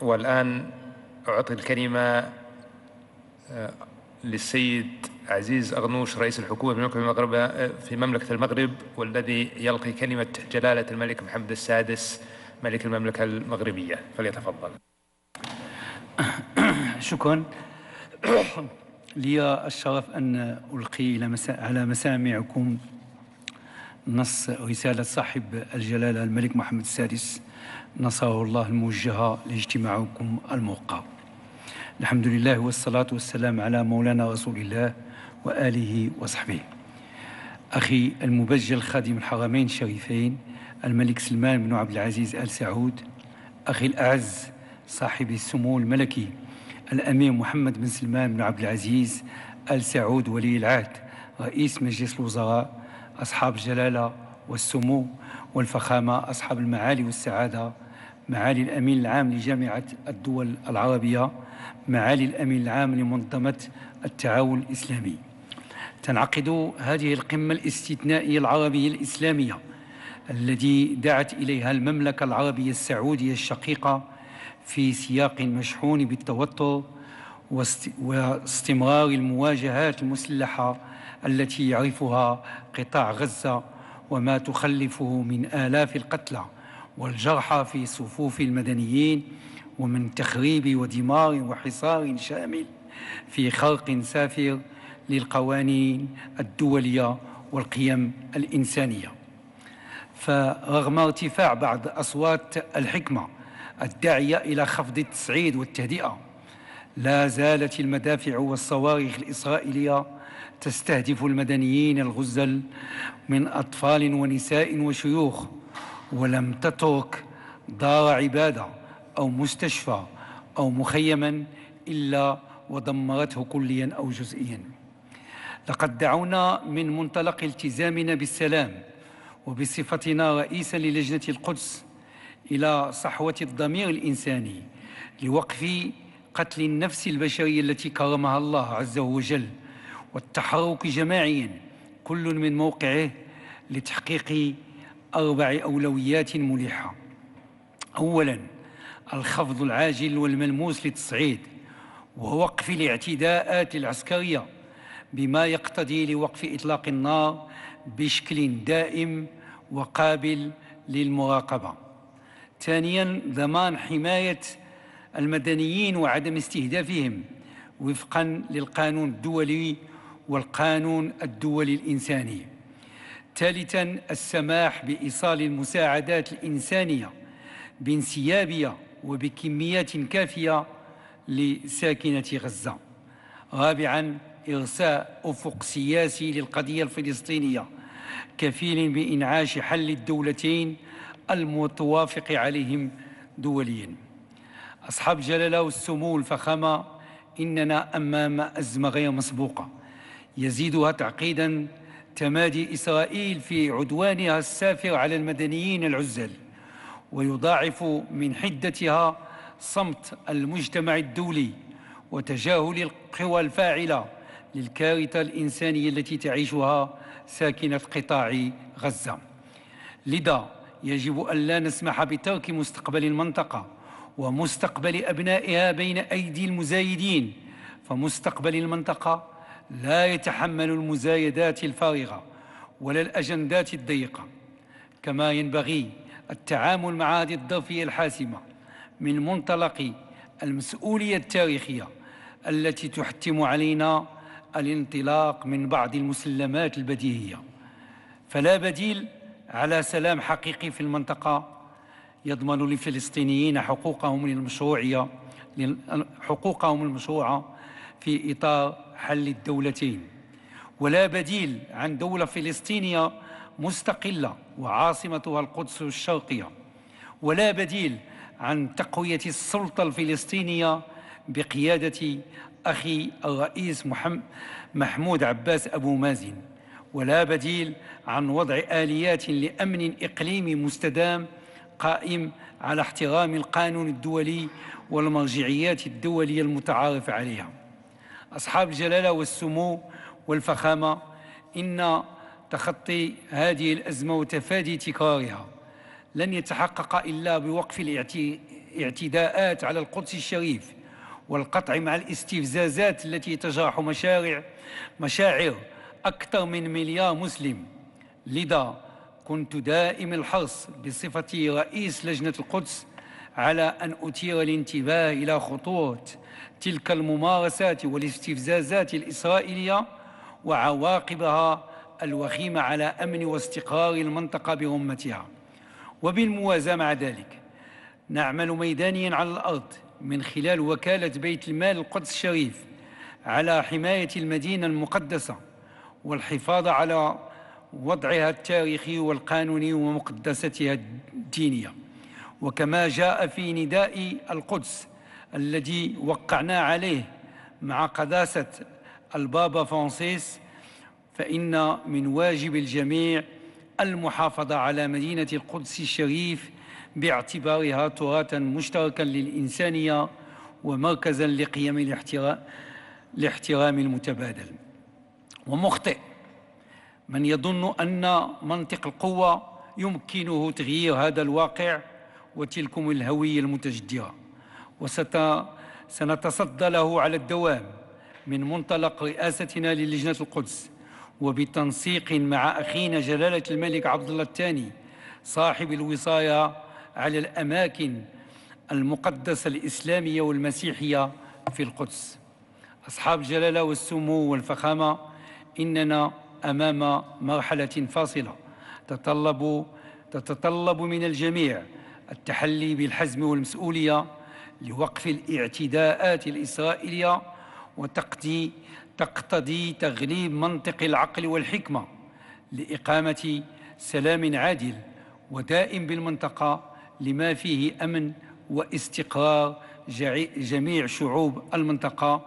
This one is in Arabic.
والآن أعطي الكلمة آه، للسيد عزيز أغنوش رئيس الحكومة في المملكة المغرب آه، في مملكة المغرب والذي يلقي كلمة جلالة الملك محمد السادس ملك المملكة المغربية فليتفضل شكرا لي الشرف أن ألقي على مسامعكم نص رسالة صاحب الجلالة الملك محمد السادس نصره الله الموجهة لاجتماعكم الموقع الحمد لله والصلاة والسلام على مولانا رسول الله وآله وصحبه أخي المبجل خادم الحرمين الشريفين الملك سلمان بن عبد العزيز آل سعود أخي الأعز صاحب السمو الملكي الأمير محمد بن سلمان بن عبد العزيز آل سعود ولي العهد رئيس مجلس الوزراء أصحاب جلالة والسمو والفخامة أصحاب المعالي والسعادة معالي الأمين العام لجامعة الدول العربية معالي الأمين العام لمنظمة التعاون الإسلامي تنعقد هذه القمة الاستثنائية العربية الإسلامية التي دعت إليها المملكة العربية السعودية الشقيقة في سياق مشحون بالتوتر واستمرار المواجهات المسلحة التي يعرفها قطاع غزة وما تخلفه من آلاف القتلى والجرحى في صفوف المدنيين ومن تخريب ودمار وحصار شامل في خرق سافر للقوانين الدولية والقيم الإنسانية فرغم ارتفاع بعض أصوات الحكمة الداعية إلى خفض التصعيد والتهدئة لا زالت المدافع والصواريخ الإسرائيلية تستهدف المدنيين الغزل من أطفال ونساء وشيوخ ولم تترك دار عبادة أو مستشفى أو مخيما إلا ودمرته كليا أو جزئيا لقد دعونا من منطلق التزامنا بالسلام وبصفتنا رئيسا للجنة القدس إلى صحوة الضمير الإنساني لوقف قتل النفس البشرية التي كرمها الله عز وجل والتحرك جماعيا كل من موقعه لتحقيق أربع أولويات ملحة أولا الخفض العاجل والملموس للتصعيد ووقف الاعتداءات العسكرية بما يقتضي لوقف إطلاق النار بشكل دائم وقابل للمراقبة ثانيا ضمان حماية المدنيين وعدم استهدافهم وفقا للقانون الدولي والقانون الدولي الإنساني ثالثا السماح بإيصال المساعدات الإنسانية بانسيابية وبكميات كافية لساكنة غزة رابعا إرساء أفق سياسي للقضية الفلسطينية كفيل بإنعاش حل الدولتين المتوافق عليهم دولياً أصحاب الجلالة والسمو والفخامة إننا أمام أزمة غير مسبوقة يزيدها تعقيدا تمادي إسرائيل في عدوانها السافر على المدنيين العزل ويضاعف من حدتها صمت المجتمع الدولي وتجاهل القوى الفاعلة للكارثة الإنسانية التي تعيشها ساكنة قطاع غزة لذا يجب أن لا نسمح بترك مستقبل المنطقة ومستقبل أبنائها بين أيدي المزايدين فمستقبل المنطقة لا يتحمل المزايدات الفارغة ولا الأجندات الضيقة كما ينبغي التعامل مع هذه الظرفية الحاسمة من منطلق المسؤولية التاريخية التي تحتم علينا الانطلاق من بعض المسلمات البديهية فلا بديل على سلام حقيقي في المنطقة يضمن للفلسطينيين حقوقهم المشروعية حقوقهم المشروعة في إطار حل الدولتين ولا بديل عن دولة فلسطينية مستقلة وعاصمتها القدس الشرقية ولا بديل عن تقوية السلطة الفلسطينية بقيادة أخي الرئيس محمود عباس أبو مازن ولا بديل عن وضع آليات لأمن إقليمي مستدام قائم على احترام القانون الدولي والمرجعيات الدولية المتعارف عليها أصحاب الجلالة والسمو والفخامة إن تخطي هذه الأزمة وتفادي تكرارها لن يتحقق إلا بوقف الاعتداءات على القدس الشريف والقطع مع الاستفزازات التي تجرح مشارع مشاعر أكثر من مليار مسلم لذا كنت دائم الحرص بصفتي رئيس لجنة القدس على أن أثير الانتباه إلى خطورة تلك الممارسات والاستفزازات الإسرائيلية وعواقبها الوخيمة على أمن واستقرار المنطقة برمتها وبالموازاة مع ذلك نعمل ميدانيا على الأرض من خلال وكالة بيت المال القدس الشريف على حماية المدينة المقدسة والحفاظ على وضعها التاريخي والقانوني ومقدستها الدينية وكما جاء في نداء القدس الذي وقعنا عليه مع قداسة البابا فرانسيس فإن من واجب الجميع المحافظة على مدينة القدس الشريف باعتبارها تراثا مشتركا للإنسانية ومركزا لقيم الاحترام المتبادل ومخطئ من يظن أن منطق القوة يمكنه تغيير هذا الواقع وتلكم الهوية المتجدرة وسنتصدى له على الدوام من منطلق رئاستنا للجنة القدس وبتنسيق مع أخينا جلالة الملك عبد الله الثاني صاحب الوصاية على الأماكن المقدسة الإسلامية والمسيحية في القدس أصحاب الجلالة والسمو والفخامة إننا أمام مرحلة فاصلة تتطلب تتطلب من الجميع التحلي بالحزم والمسؤولية لوقف الاعتداءات الإسرائيلية وتقتضي تقتضي تغليب منطق العقل والحكمة لإقامة سلام عادل ودائم بالمنطقة لما فيه أمن واستقرار جميع شعوب المنطقة